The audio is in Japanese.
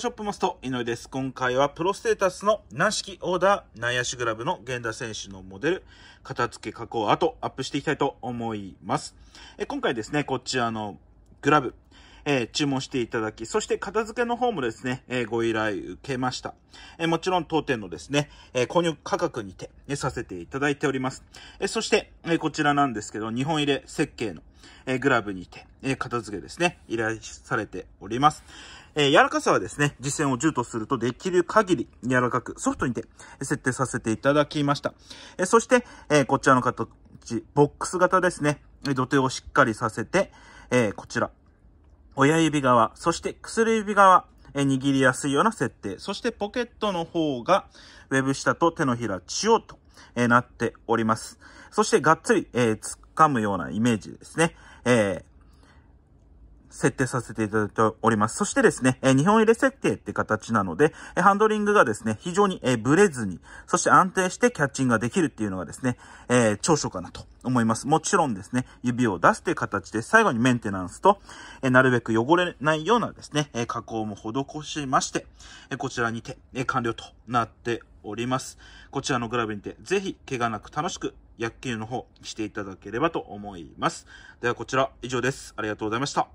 ショップマスト、井上です。今回はプロステータスの軟式オーダー、内野手グラブの源田選手のモデル、片付け加工後、アップしていきたいと思います。え今回ですね、こちらのグラブ、えー、注文していただき、そして片付けの方もですね、えー、ご依頼受けました。えー、もちろん当店のですね、え購入価格にて、ね、させていただいております。えそして、えこちらなんですけど、日本入れ設計のえグラブにて、え片付けですね、依頼されております。え柔らかさはですね、実践を10とするとできる限り柔らかくソフトにて設定させていただきました。えそして、えこちらの形、ボックス型ですね、土手をしっかりさせて、えこちら、親指側、そして薬指側、え握りやすいような設定、そしてポケットの方が、ウェブ下と手のひら、中央と、えなっております。そしてがっつり、え突噛むようなイメージですね。えー、設定させていただいております。そしてですね、え日本入れ設定って形なので、えハンドリングがですね、非常に、えブレずに、そして安定してキャッチングができるっていうのがですね、えー、長所かなと思います。もちろんですね、指を出すという形で、最後にメンテナンスと、えなるべく汚れないようなですね、え加工も施しまして、えこちらにて、え完了となっております。こちらのグラブにて、ぜひ、怪我なく楽しく、野球の方、していただければと思います。では、こちら、以上です。ありがとうございました。